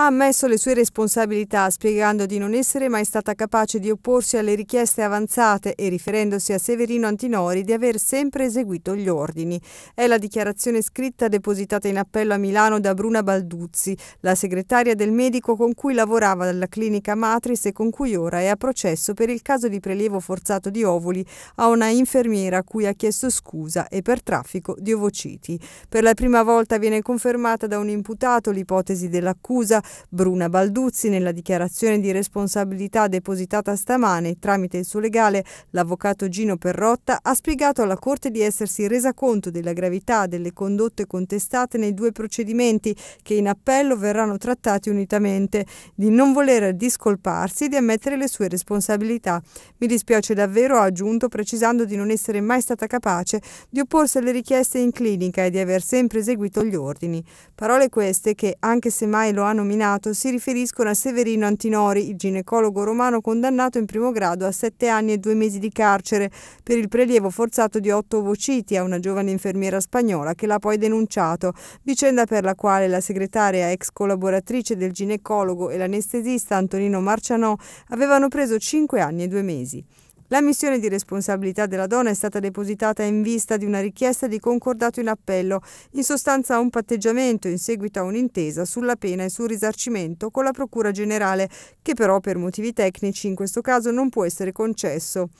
ha ammesso le sue responsabilità spiegando di non essere mai stata capace di opporsi alle richieste avanzate e riferendosi a Severino Antinori di aver sempre eseguito gli ordini. È la dichiarazione scritta depositata in appello a Milano da Bruna Balduzzi, la segretaria del medico con cui lavorava alla clinica Matris e con cui ora è a processo per il caso di prelievo forzato di ovuli a una infermiera a cui ha chiesto scusa e per traffico di ovociti. Per la prima volta viene confermata da un imputato l'ipotesi dell'accusa Bruna Balduzzi nella dichiarazione di responsabilità depositata stamane tramite il suo legale, l'avvocato Gino Perrotta, ha spiegato alla Corte di essersi resa conto della gravità delle condotte contestate nei due procedimenti che in appello verranno trattati unitamente, di non voler discolparsi e di ammettere le sue responsabilità. Mi dispiace davvero, ha aggiunto, precisando di non essere mai stata capace di opporsi alle richieste in clinica e di aver sempre eseguito gli ordini. Parole queste che, anche se mai lo hanno nominato si riferiscono a Severino Antinori, il ginecologo romano condannato in primo grado a sette anni e due mesi di carcere per il prelievo forzato di otto ovociti a una giovane infermiera spagnola che l'ha poi denunciato, vicenda per la quale la segretaria ex collaboratrice del ginecologo e l'anestesista Antonino Marcianò avevano preso cinque anni e due mesi. La missione di responsabilità della donna è stata depositata in vista di una richiesta di concordato in appello, in sostanza un patteggiamento in seguito a un'intesa sulla pena e sul risarcimento con la Procura Generale, che però per motivi tecnici in questo caso non può essere concesso.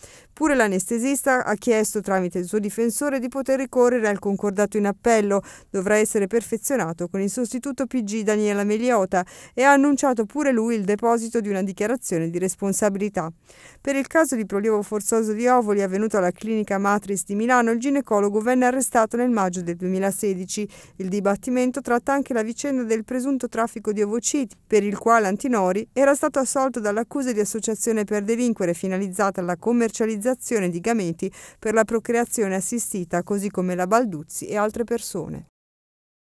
Pure l'anestesista ha chiesto tramite il suo difensore di poter ricorrere al concordato in appello, dovrà essere perfezionato con il sostituto PG Daniela Meliota e ha annunciato pure lui il deposito di una dichiarazione di responsabilità. Per il caso di prolievo forzoso di ovoli avvenuto alla clinica Matris di Milano, il ginecologo venne arrestato nel maggio del 2016. Il dibattimento tratta anche la vicenda del presunto traffico di ovociti, per il quale Antinori era stato assolto dall'accusa di associazione per delinquere finalizzata alla commercializzazione l'utilizzazione di gameti per la procreazione assistita, così come la Balduzzi e altre persone.